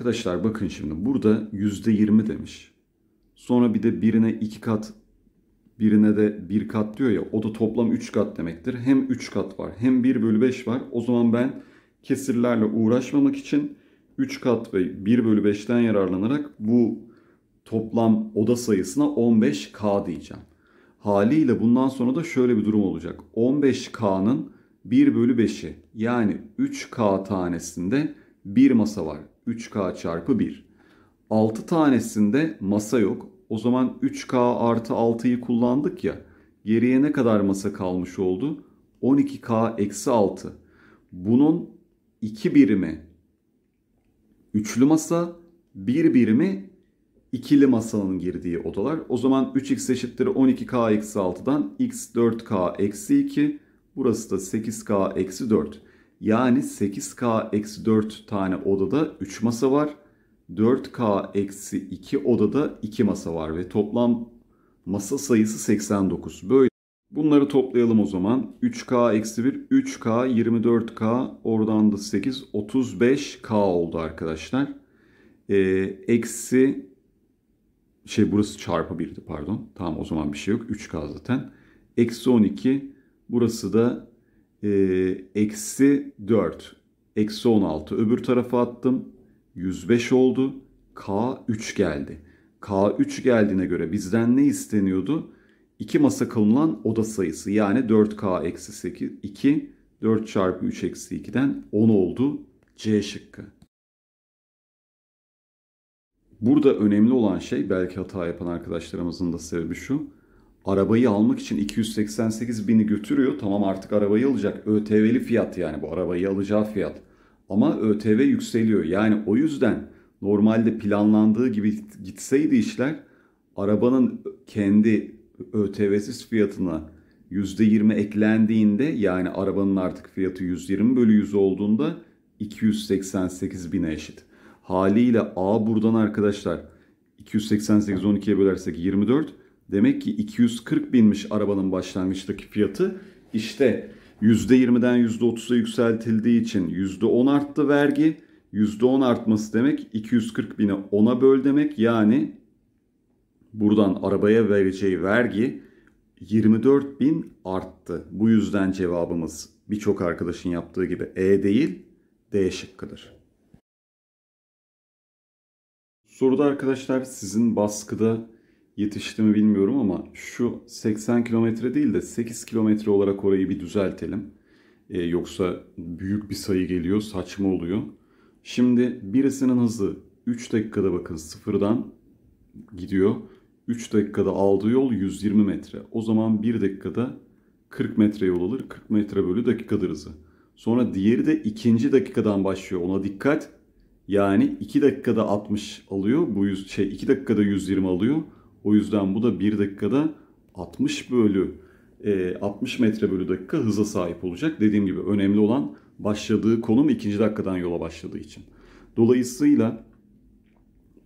Arkadaşlar bakın şimdi burada yüzde yirmi demiş. Sonra bir de birine iki kat birine de bir kat diyor ya o da toplam üç kat demektir. Hem üç kat var hem bir bölü beş var. O zaman ben kesirlerle uğraşmamak için üç kat ve bir bölü beşten yararlanarak bu toplam oda sayısına 15K diyeceğim. Haliyle bundan sonra da şöyle bir durum olacak. 15K'nın 1 bölü 5'i yani 3K tanesinde bir masa var. 3K çarpı 1. 6 tanesinde masa yok. O zaman 3K artı 6'yı kullandık ya. Geriye ne kadar masa kalmış oldu? 12K eksi 6. Bunun 2 birimi üçlü masa, 1 birimi ikili masanın girdiği odalar. O zaman 3x eşittir 12k eksi 6'dan x 4k eksi 2. Burası da 8k eksi 4. Yani 8K-4 tane odada 3 masa var. 4K-2 odada 2 masa var ve toplam masa sayısı 89. Böyle bunları toplayalım o zaman. 3K-1, 3K, 24K, oradan da 8, 35K oldu arkadaşlar. Ee, eksi şey burası çarpı 1'di pardon. Tamam o zaman bir şey yok. 3K zaten. Eksi 12 burası da ee, eksi 4 eksi 16 öbür tarafa attım 105 oldu K3 geldi. K3 geldiğine göre bizden ne isteniyordu? 2 masa kılınan oda sayısı yani 4K eksi 8 2 4 çarpı 3 eksi 2'den 10 oldu C şıkkı. Burada önemli olan şey belki hata yapan arkadaşlarımızın da sebebi şu arabayı almak için 288 bini götürüyor. Tamam artık arabayı alacak. ÖTV'li fiyat yani bu arabayı alacağı fiyat. Ama ÖTV yükseliyor. Yani o yüzden normalde planlandığı gibi gitseydi işler arabanın kendi ÖTV'siz fiyatına %20 eklendiğinde yani arabanın artık fiyatı 120 bölü 100 olduğunda 288 bine eşit. Haliyle A buradan arkadaşlar 288 12'ye bölersek 24 Demek ki 240 binmiş arabanın başlangıçtaki fiyatı. İşte %20'den %30'a yükseltildiği için %10 arttı vergi. %10 artması demek 240 bine 10'a böl demek. Yani buradan arabaya vereceği vergi 24 bin arttı. Bu yüzden cevabımız birçok arkadaşın yaptığı gibi E değil D şıkkıdır. Soruda arkadaşlar sizin baskıda yetişti mi bilmiyorum ama şu 80 kilometre değil de 8 kilometre olarak orayı bir düzeltelim. Ee, yoksa büyük bir sayı geliyor, saçma oluyor. Şimdi birisinin hızı 3 dakikada bakın sıfırdan gidiyor. 3 dakikada aldığı yol 120 metre. O zaman 1 dakikada 40 metre yol alır. 40 metre bölü dakikadır hızı. Sonra diğeri de ikinci dakikadan başlıyor. Ona dikkat. Yani 2 dakikada 60 alıyor. Bu yüz, şey 2 dakikada 120 alıyor. O yüzden bu da 1 dakikada 60 bölü 60 e, metre bölü dakika hıza sahip olacak. Dediğim gibi önemli olan başladığı konum ikinci dakikadan yola başladığı için. Dolayısıyla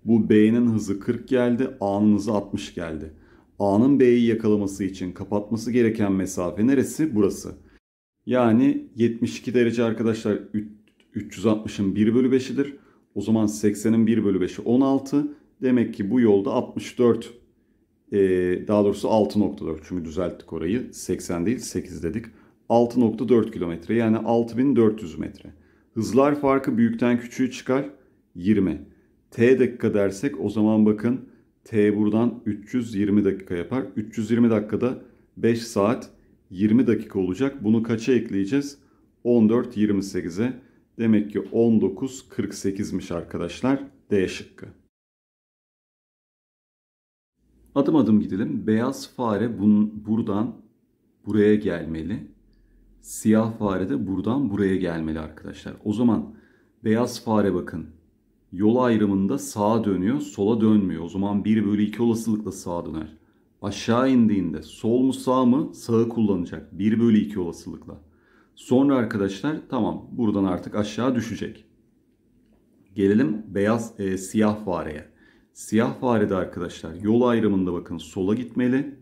bu B'nin hızı 40 geldi, A'nın hızı 60 geldi. A'nın B'yi yakalaması için kapatması gereken mesafe neresi? Burası. Yani 72 derece arkadaşlar 360'ın 1 bölü 5'idir. O zaman 80'in 1 bölü 5'i 16. Demek ki bu yolda 64 e, daha doğrusu 6.4 çünkü düzelttik orayı 80 değil 8 dedik. 6.4 kilometre yani 6400 metre. Hızlar farkı büyükten küçüğü çıkar 20. T dakika dersek o zaman bakın T buradan 320 dakika yapar. 320 dakikada 5 saat 20 dakika olacak. Bunu kaça ekleyeceğiz? 1428'e Demek ki 19 48'miş arkadaşlar. D şıkkı. Adım adım gidelim. Beyaz fare bun, buradan buraya gelmeli. Siyah fare de buradan buraya gelmeli arkadaşlar. O zaman beyaz fare bakın yol ayrımında sağa dönüyor, sola dönmüyor. O zaman 1 bölü 2 olasılıkla sağa döner. Aşağı indiğinde sol mu sağ mı sağı kullanacak 1 bölü 2 olasılıkla. Sonra arkadaşlar tamam buradan artık aşağı düşecek. Gelelim beyaz e, siyah fareye. Siyah farede arkadaşlar yol ayrımında bakın sola gitmeli.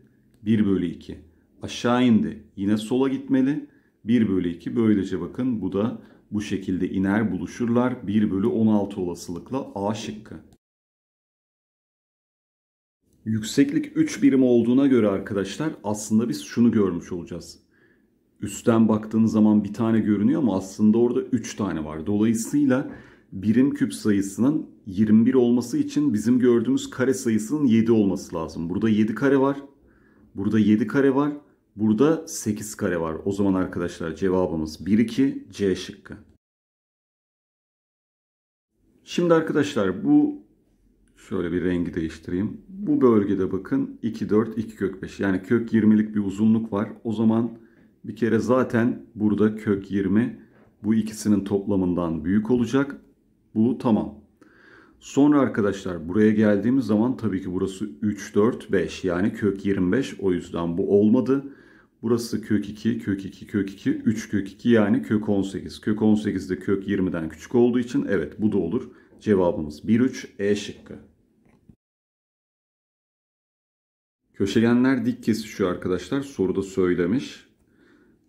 1 bölü 2. Aşağı indi. Yine sola gitmeli. 1 bölü 2. Böylece bakın bu da bu şekilde iner buluşurlar. 1 bölü 16 olasılıkla A şıkkı. Yükseklik 3 birim olduğuna göre arkadaşlar aslında biz şunu görmüş olacağız. Üstten baktığınız zaman bir tane görünüyor ama aslında orada 3 tane var. Dolayısıyla birim küp sayısının 21 olması için bizim gördüğümüz kare sayısının 7 olması lazım. Burada 7 kare var. Burada 7 kare var. Burada 8 kare var. O zaman arkadaşlar cevabımız 1 2 C şıkkı. Şimdi arkadaşlar bu şöyle bir rengi değiştireyim. Bu bölgede bakın 2 4 2 kök 5. Yani kök 20'lik bir uzunluk var. O zaman bir kere zaten burada kök 20 bu ikisinin toplamından büyük olacak. Bu tamam. Sonra arkadaşlar buraya geldiğimiz zaman tabii ki burası 3, 4, 5 yani kök 25 o yüzden bu olmadı. Burası kök 2, kök 2, kök 2, 3 kök 2 yani kök 18. Kök 18 de kök 20'den küçük olduğu için evet bu da olur. Cevabımız 1, 3, E şıkkı. Köşegenler dik kesişiyor arkadaşlar soruda söylemiş.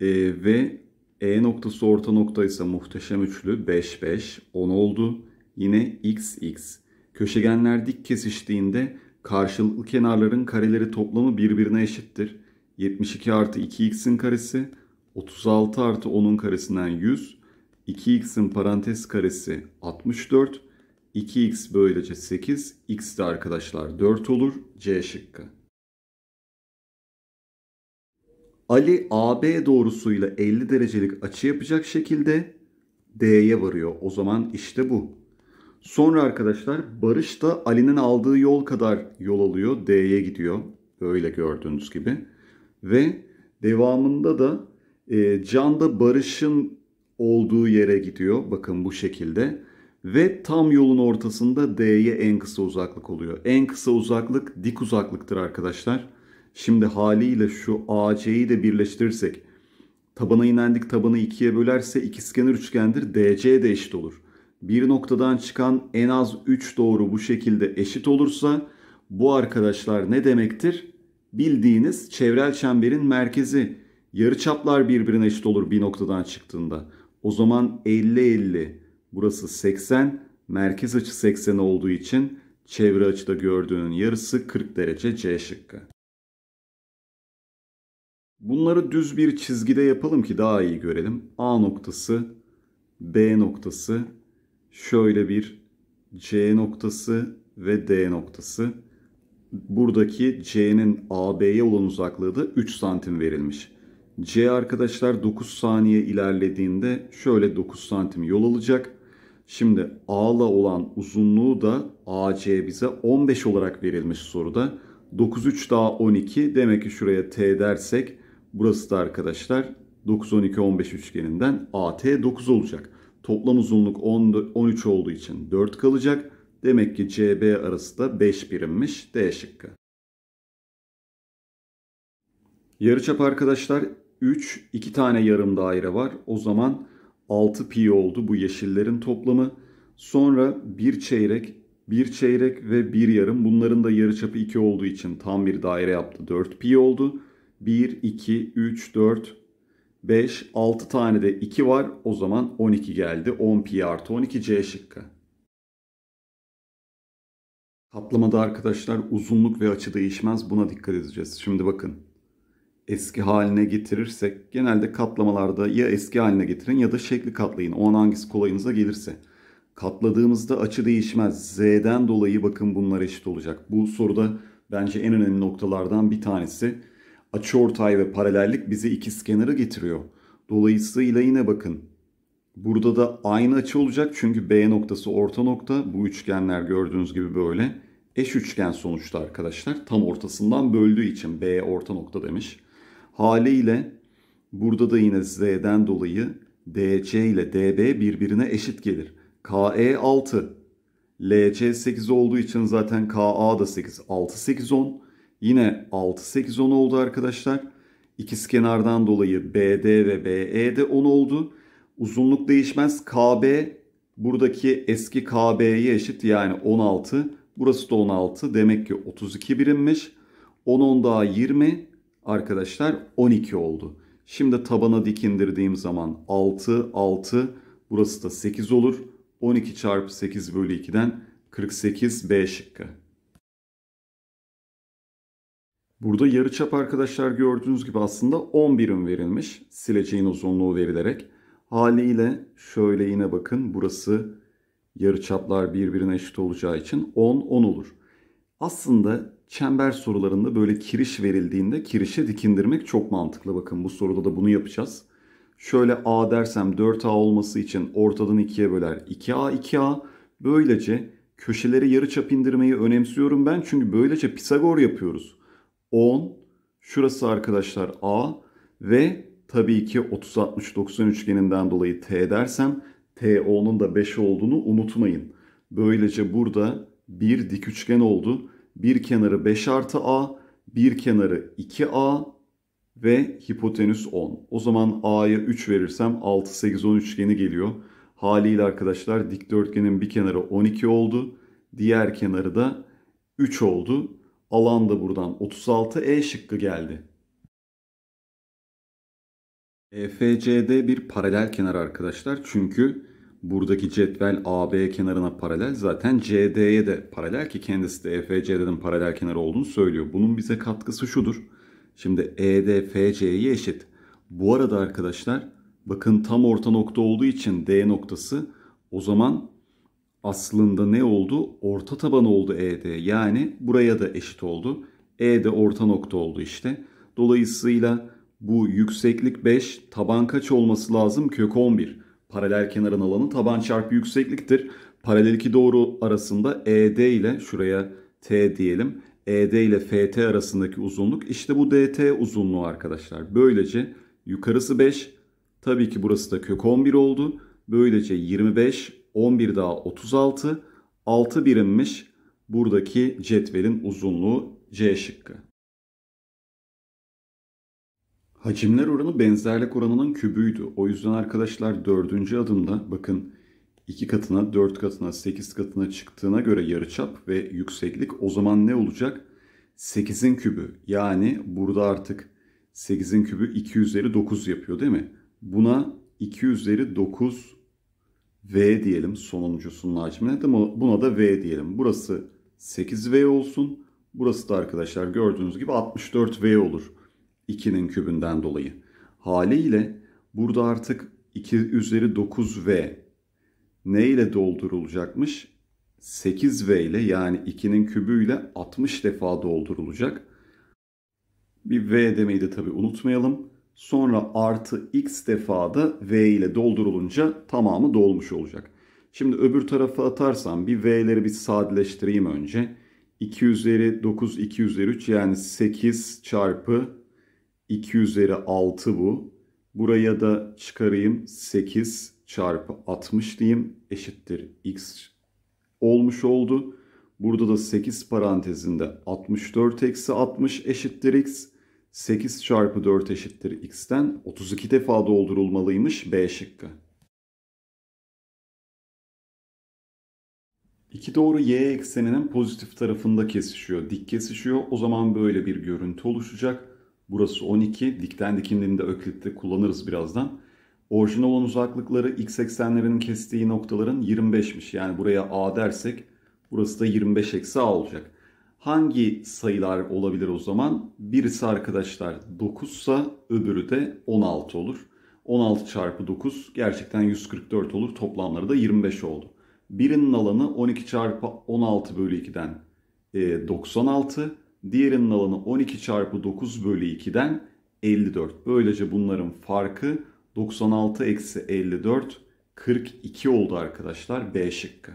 Ee, ve e noktası orta nokta ise muhteşem üçlü 5 5 10 oldu. Yine x x. Köşegenler dik kesiştiğinde karşılıklı kenarların kareleri toplamı birbirine eşittir. 72 artı 2x'in karesi 36 artı 10'un karesinden 100. 2x'in parantez karesi 64. 2x böylece 8. x de arkadaşlar 4 olur. C şıkkı. Ali AB doğrusuyla 50 derecelik açı yapacak şekilde D'ye varıyor. O zaman işte bu. Sonra arkadaşlar Barış da Ali'nin aldığı yol kadar yol alıyor. D'ye gidiyor. Böyle gördüğünüz gibi. Ve devamında da e, Can da Barış'ın olduğu yere gidiyor. Bakın bu şekilde. Ve tam yolun ortasında D'ye en kısa uzaklık oluyor. En kısa uzaklık dik uzaklıktır arkadaşlar. Şimdi haliyle şu AC'yi de birleştirirsek tabana inendik tabanı ikiye bölerse ikizkenar üçgendir DC de eşit olur. Bir noktadan çıkan en az 3 doğru bu şekilde eşit olursa bu arkadaşlar ne demektir? Bildiğiniz çevrel çemberin merkezi. Yarıçaplar birbirine eşit olur bir noktadan çıktığında. O zaman 50-50 burası 80 merkez açı 80 olduğu için çevre açıda gördüğünün yarısı 40 derece C şıkkı. Bunları düz bir çizgide yapalım ki daha iyi görelim. A noktası, B noktası, şöyle bir C noktası ve D noktası. Buradaki C'nin AB'ye olan uzaklığı da 3 santim verilmiş. C arkadaşlar 9 saniye ilerlediğinde şöyle 9 santim yol alacak. Şimdi A'la olan uzunluğu da AC bize 15 olarak verilmiş soruda. 9 3 daha 12 demek ki şuraya T dersek Burası da arkadaşlar 9 12 15 üçgeninden AT 9 olacak. Toplam uzunluk 10, 13 olduğu için 4 kalacak. Demek ki CB arası da 5 birimmiş D şıkkı. Yarıçap arkadaşlar 3 2 tane yarım daire var. O zaman 6 pi oldu bu yeşillerin toplamı. Sonra 1 çeyrek, 1 çeyrek ve 1 yarım. Bunların da yarıçapı 2 olduğu için tam bir daire yaptı. 4 pi oldu. 1, 2, 3, 4, 5, 6 tane de 2 var. O zaman 12 geldi. 10 pi artı 12 C şıkkı. Kaplamada arkadaşlar uzunluk ve açı değişmez. Buna dikkat edeceğiz. Şimdi bakın. Eski haline getirirsek genelde katlamalarda ya eski haline getirin ya da şekli katlayın. O an hangisi kolayınıza gelirse. Katladığımızda açı değişmez. Z'den dolayı bakın bunlar eşit olacak. Bu soruda bence en önemli noktalardan bir tanesi. Açıortay ve paralellik bize iki skenarı getiriyor. Dolayısıyla yine bakın. Burada da aynı açı olacak çünkü B noktası orta nokta. Bu üçgenler gördüğünüz gibi böyle. Eş üçgen sonuçta arkadaşlar. Tam ortasından böldüğü için B orta nokta demiş. Haliyle burada da yine Z'den dolayı DC ile DB birbirine eşit gelir. KE 6. LC 8 olduğu için zaten KA da 8. 6 8 10. Yine 6-8-10 oldu arkadaşlar. İkiz kenardan dolayı BD ve BE de 10 oldu. Uzunluk değişmez. KB buradaki eski KB'ye eşit yani 16. Burası da 16. Demek ki 32 birimmiş. 10 10 daha 20 arkadaşlar 12 oldu. Şimdi tabana dik indirdiğim zaman 6 6 burası da 8 olur. 12 çarpı 8 bölü 2'den 48 B şıkkı. Burada yarıçap arkadaşlar gördüğünüz gibi aslında 10 birim verilmiş sileceğin uzunluğu verilerek. Haliyle şöyle yine bakın burası yarıçaplar birbirine eşit olacağı için 10 10 olur. Aslında çember sorularında böyle kiriş verildiğinde kirişe dikindirmek çok mantıklı. Bakın bu soruda da bunu yapacağız. Şöyle A dersem 4A olması için ortadan 2'ye böler 2A 2A. Böylece köşeleri yarıçap indirmeyi önemsiyorum ben çünkü böylece Pisagor yapıyoruz. 10, şurası arkadaşlar A ve tabii ki 30-60-90 üçgeninden dolayı T dersem TO'nun da 5 olduğunu unutmayın. Böylece burada bir dik üçgen oldu. Bir kenarı 5 artı A, bir kenarı 2A ve hipotenüs 10. O zaman A'ya 3 verirsem 6, 8, 10 üçgeni geliyor. Haliyle arkadaşlar dikdörtgenin bir kenarı 12 oldu. Diğer kenarı da 3 oldu. Alan da buradan 36 E şıkkı geldi. EFCD bir paralel kenar arkadaşlar. Çünkü buradaki cetvel AB kenarına paralel zaten CD'ye de paralel ki kendisi de EFCD'nin paralel kenar olduğunu söylüyor. Bunun bize katkısı şudur. Şimdi EDFC'ye eşit. Bu arada arkadaşlar bakın tam orta nokta olduğu için D noktası o zaman aslında ne oldu? Orta taban oldu ED. Yani buraya da eşit oldu. E de orta nokta oldu işte. Dolayısıyla bu yükseklik 5 taban kaç olması lazım? Kök 11. Paralel kenarın alanı taban çarpı yüksekliktir. Paralel iki doğru arasında ED ile şuraya T diyelim. ED ile FT arasındaki uzunluk işte bu DT uzunluğu arkadaşlar. Böylece yukarısı 5. Tabii ki burası da kök 11 oldu. Böylece 25 11 daha 36. 6 birimmiş buradaki cetvelin uzunluğu C şıkkı. Hacimler oranı benzerlik oranının kübüydü. O yüzden arkadaşlar 4. adımda bakın 2 katına, 4 katına, 8 katına çıktığına göre yarıçap ve yükseklik o zaman ne olacak? 8'in kübü. Yani burada artık 8'in kübü 2 üzeri 9 yapıyor değil mi? Buna 2 üzeri 9 V diyelim sonuncusunun hacmine de buna da V diyelim. Burası 8V olsun. Burası da arkadaşlar gördüğünüz gibi 64V olur. 2'nin kübünden dolayı. Haliyle burada artık 2 üzeri 9V ne ile doldurulacakmış? 8V ile yani 2'nin kübüyle 60 defa doldurulacak. Bir V demeyi de tabi unutmayalım. Sonra artı x defa da v ile doldurulunca tamamı dolmuş olacak. Şimdi öbür tarafa atarsam bir v'leri bir sadeleştireyim önce. 2 üzeri 9, 2 üzeri 3 yani 8 çarpı 2 üzeri 6 bu. Buraya da çıkarayım 8 çarpı 60 diyeyim eşittir x olmuş oldu. Burada da 8 parantezinde 64 eksi 60 eşittir x. 8 çarpı 4 eşittir x'ten 32 defa doldurulmalıymış b şıkkı. 2 doğru y ekseninin pozitif tarafında kesişiyor. Dik kesişiyor. O zaman böyle bir görüntü oluşacak. Burası 12. Dikten dikimliğini de öklitte kullanırız birazdan. Orijinal olan uzaklıkları x eksenlerinin kestiği noktaların 25'miş. Yani buraya a dersek burası da 25 eksi a olacak. Hangi sayılar olabilir o zaman? Birisi arkadaşlar 9 ise öbürü de 16 olur. 16 çarpı 9 gerçekten 144 olur. Toplamları da 25 oldu. Birinin alanı 12 çarpı 16 bölü 2'den 96. E, Diğerinin alanı 12 çarpı 9 bölü 2'den 54. Böylece bunların farkı 96 eksi 54 42 oldu arkadaşlar B şıkkı.